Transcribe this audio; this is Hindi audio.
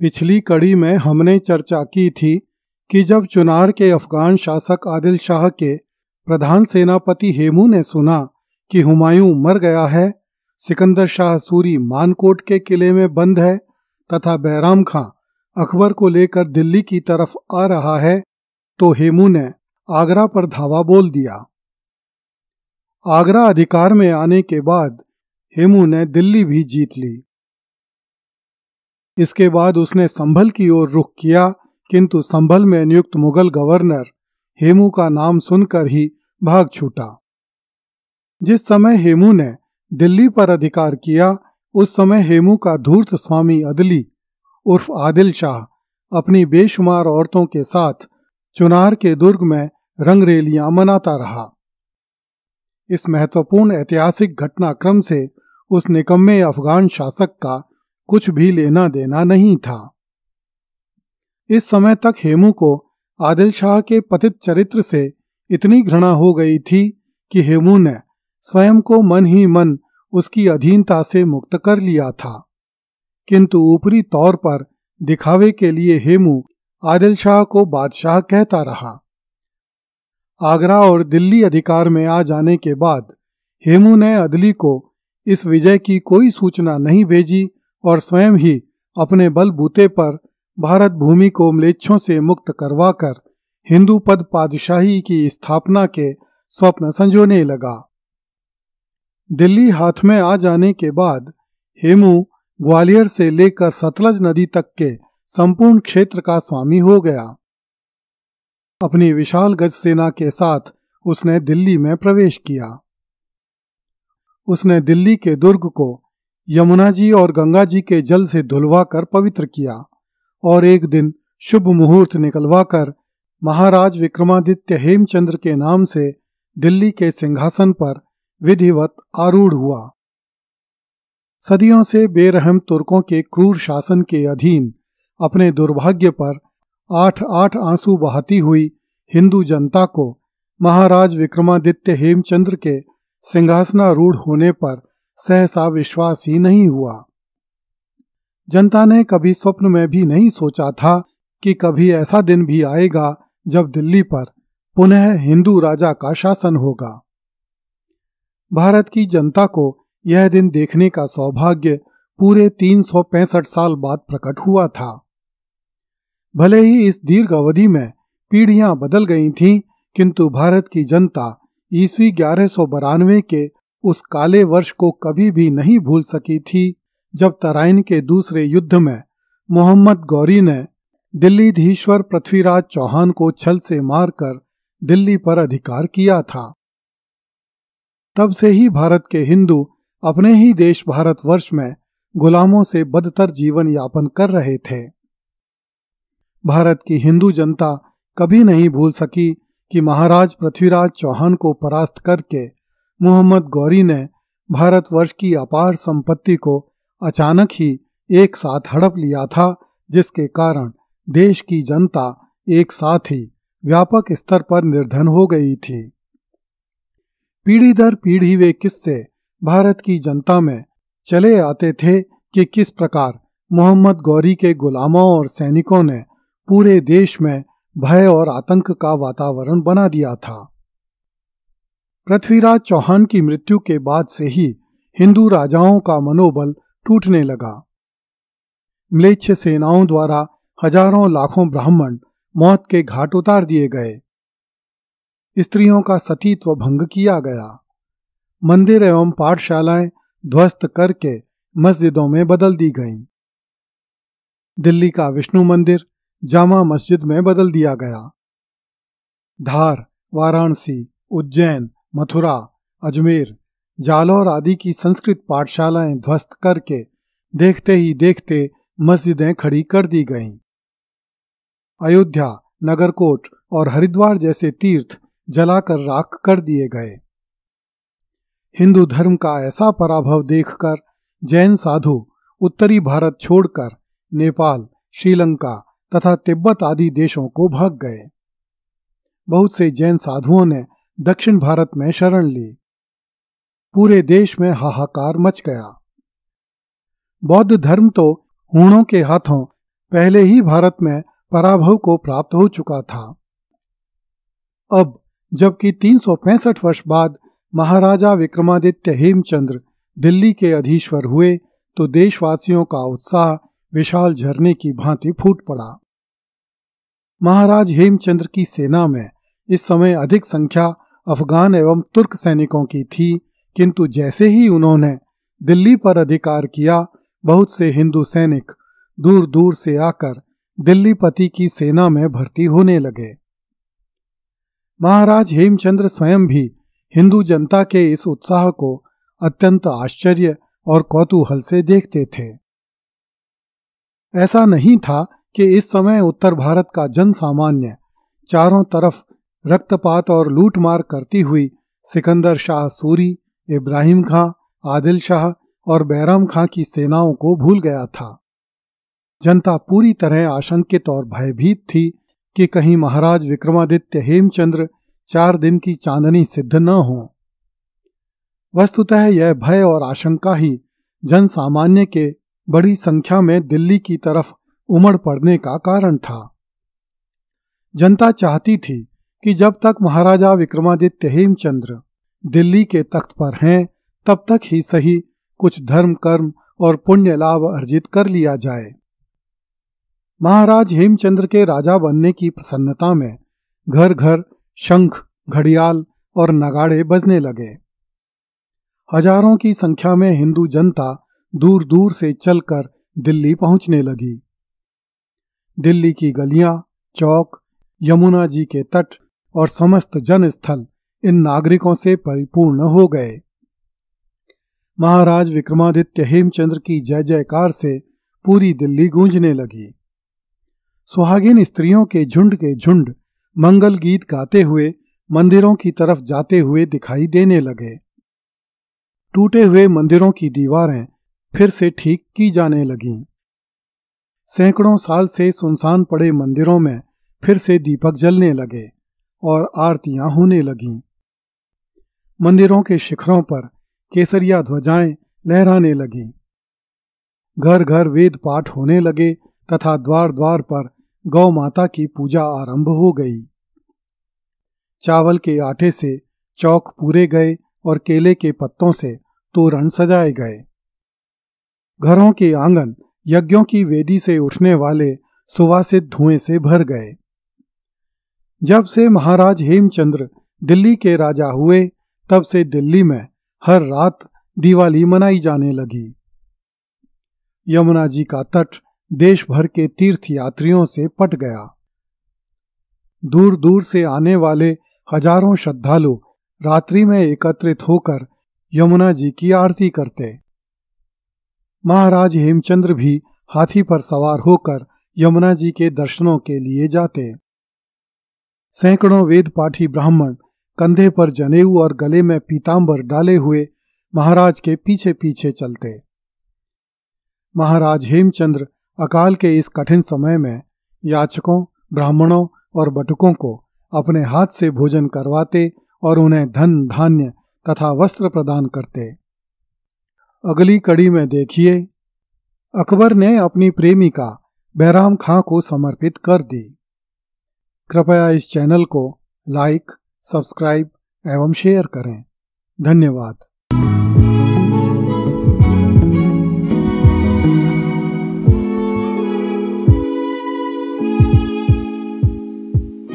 पिछली कड़ी में हमने चर्चा की थी कि जब चुनार के अफगान शासक आदिल शाह के प्रधान सेनापति हेमू ने सुना कि हुमायूं मर गया है सिकंदर शाह सूरी मानकोट के किले में बंद है तथा बैराम खां अकबर को लेकर दिल्ली की तरफ आ रहा है तो हेमू ने आगरा पर धावा बोल दिया आगरा अधिकार में आने के बाद हेमू ने दिल्ली भी जीत ली इसके बाद उसने संभल की ओर रुख किया किंतु संभल में नियुक्त मुगल गवर्नर हेमू का नाम सुनकर ही भाग छूटा जिस समय हेमू ने दिल्ली पर अधिकार किया उस समय हेमू का धूर्त स्वामी अदली उर्फ आदिल शाह अपनी बेशुमार औरतों के साथ चुनार के दुर्ग में रंगरेलियां मनाता रहा इस महत्वपूर्ण ऐतिहासिक घटनाक्रम से उस निकम्मे अफगान शासक का कुछ भी लेना देना नहीं था इस समय तक हेमू को आदिल शाह के पतित चरित्र से इतनी घृणा हो गई थी कि हेमू ने स्वयं को मन ही मन उसकी अधीनता से मुक्त कर लिया था किंतु ऊपरी तौर पर दिखावे के लिए हेमू आदिल शाह को बादशाह कहता रहा आगरा और दिल्ली अधिकार में आ जाने के बाद हेमू ने अदली को इस विजय की कोई सूचना नहीं भेजी और स्वयं ही अपने बलबूते पर भारत भूमि को मलेच्छों से मुक्त करवाकर हिंदू पद पादशाही की स्थापना के स्वप्न संजोने लगा दिल्ली हाथ में आ जाने के बाद हेमू ग्वालियर से लेकर सतलज नदी तक के संपूर्ण क्षेत्र का स्वामी हो गया अपनी विशाल गज सेना के साथ उसने दिल्ली में प्रवेश किया उसने दिल्ली के दुर्ग को यमुना जी और गंगा जी के जल से धुलवा कर पवित्र किया और एक दिन शुभ मुहूर्त निकलवा कर महाराज विक्रमादित्य हेमचंद्र के नाम से दिल्ली के सिंहासन पर विधिवत आरूढ़ हुआ सदियों से बेरहम तुर्कों के क्रूर शासन के अधीन अपने दुर्भाग्य पर आठ आठ आंसू बहाती हुई हिंदू जनता को महाराज विक्रमादित्य हेमचंद्र के सिंहासनारूढ़ होने पर सहसा विश्वास ही नहीं हुआ जनता ने कभी स्वप्न में भी नहीं सोचा था कि कभी ऐसा दिन भी आएगा जब दिल्ली पर पुनः हिंदू राजा का शासन होगा भारत की जनता को यह दिन देखने का सौभाग्य पूरे तीन साल बाद प्रकट हुआ था भले ही इस दीर्घ अवधि में पीढ़ियां बदल गई थीं, किंतु भारत की जनता ईस्वी ग्यारह के उस काले वर्ष को कभी भी नहीं भूल सकी थी जब तराइन के दूसरे युद्ध में मोहम्मद गौरी ने दिल्लीधीश्वर पृथ्वीराज चौहान को छल से मारकर दिल्ली पर अधिकार किया था तब से ही भारत के हिंदू अपने ही देश भारत वर्ष में गुलामों से बदतर जीवन यापन कर रहे थे भारत की हिंदू जनता कभी नहीं भूल सकी कि महाराज पृथ्वीराज चौहान को परास्त करके मोहम्मद गौरी ने भारतवर्ष की अपार संपत्ति को अचानक ही एक साथ हड़प लिया था जिसके कारण देश की जनता एक साथ ही व्यापक स्तर पर निर्धन हो गई थी पीढ़ी दर पीढ़ी वे किस्से भारत की जनता में चले आते थे कि किस प्रकार मोहम्मद गौरी के गुलामों और सैनिकों ने पूरे देश में भय और आतंक का वातावरण बना दिया था पृथ्वीराज चौहान की मृत्यु के बाद से ही हिंदू राजाओं का मनोबल टूटने लगा म्लेच्छ सेनाओं द्वारा हजारों लाखों ब्राह्मण मौत के घाट उतार दिए गए स्त्रियों का सतीत्व भंग किया गया मंदिर एवं पाठशालाएं ध्वस्त करके मस्जिदों में बदल दी गईं। दिल्ली का विष्णु मंदिर जामा मस्जिद में बदल दिया गया धार वाराणसी उज्जैन मथुरा अजमेर जालौर आदि की संस्कृत पाठशालाएं ध्वस्त करके देखते ही देखते मस्जिदें खड़ी कर दी गईं। अयोध्या नगरकोट और हरिद्वार जैसे तीर्थ जलाकर राख कर दिए गए हिंदू धर्म का ऐसा पराभव देखकर जैन साधु उत्तरी भारत छोड़कर नेपाल श्रीलंका तथा तिब्बत आदि देशों को भाग गए बहुत से जैन साधुओं ने दक्षिण भारत में शरण ली पूरे देश में हाहाकार मच गया बौद्ध धर्म तो हूणों के हाथों पहले ही भारत में पराभव को प्राप्त हो चुका था अब जबकि तीन वर्ष बाद महाराजा विक्रमादित्य हेमचंद्र दिल्ली के अधीश्वर हुए तो देशवासियों का उत्साह विशाल झरने की भांति फूट पड़ा महाराज हेमचंद्र की सेना में इस समय अधिक संख्या अफगान एवं तुर्क सैनिकों की थी किंतु जैसे ही उन्होंने दिल्ली पर अधिकार किया बहुत से हिंदू सैनिक दूर दूर से आकर दिल्लीपति की सेना में भर्ती होने लगे महाराज हेमचंद्र स्वयं भी हिंदू जनता के इस उत्साह को अत्यंत आश्चर्य और कौतूहल से देखते थे ऐसा नहीं था कि इस समय उत्तर भारत का जन सामान्य चारों तरफ रक्तपात और लूटमार करती हुई सिकंदर शाह सूरी इब्राहिम खां आदिल शाह और बैराम खां की सेनाओं को भूल गया था जनता पूरी तरह आशंकित और भयभीत थी कि कहीं महाराज विक्रमादित्य हेमचंद्र चार दिन की चांदनी सिद्ध न हो वस्तुतः यह भय और आशंका ही जन सामान्य के बड़ी संख्या में दिल्ली की तरफ उमड़ पड़ने का कारण था जनता चाहती थी कि जब तक महाराजा विक्रमादित्य हेमचंद्र दिल्ली के तख्त पर हैं तब तक ही सही कुछ धर्म कर्म और पुण्य लाभ अर्जित कर लिया जाए महाराज हेमचंद्र के राजा बनने की प्रसन्नता में घर घर शंख घड़ियाल और नगाड़े बजने लगे हजारों की संख्या में हिंदू जनता दूर दूर से चलकर दिल्ली पहुंचने लगी दिल्ली की गलियां चौक यमुना जी के तट और समस्त जनस्थल इन नागरिकों से परिपूर्ण हो गए महाराज विक्रमादित्य हेमचंद्र की जय जयकार से पूरी दिल्ली गूंजने लगी सुहागिन स्त्रियों के झुंड के झुंड मंगल गीत गाते हुए मंदिरों की तरफ जाते हुए दिखाई देने लगे टूटे हुए मंदिरों की दीवारें फिर से ठीक की जाने लगीं सैकड़ों साल से सुनसान पड़े मंदिरों में फिर से दीपक जलने लगे और आरतियां होने लगीं मंदिरों के शिखरों पर केसरिया ध्वजाएं लहराने लगीं घर घर वेद पाठ होने लगे तथा द्वार द्वार पर गौ माता की पूजा आरंभ हो गई चावल के आटे से चौक पूरे गए और केले के पत्तों से तोरण सजाए गए घरों के आंगन यज्ञों की वेदी से उठने वाले सुवासित धुएं से भर गए जब से महाराज हेमचंद्र दिल्ली के राजा हुए तब से दिल्ली में हर रात दिवाली मनाई जाने लगी यमुना जी का तट देश भर के तीर्थ यात्रियों से पट गया दूर दूर से आने वाले हजारों श्रद्धालु रात्रि में एकत्रित होकर यमुना जी की आरती करते महाराज हेमचंद्र भी हाथी पर सवार होकर यमुना जी के दर्शनों के लिए जाते सैकड़ों वेद पाठी ब्राह्मण कंधे पर जनेऊ और गले में पीताम्बर डाले हुए महाराज के पीछे पीछे चलते महाराज हेमचंद्र अकाल के इस कठिन समय में याचकों ब्राह्मणों और बटुकों को अपने हाथ से भोजन करवाते और उन्हें धन धान्य तथा वस्त्र प्रदान करते अगली कड़ी में देखिए अकबर ने अपनी प्रेमिका बहराम खां को समर्पित कर दी कृपया इस चैनल को लाइक सब्सक्राइब एवं शेयर करें धन्यवाद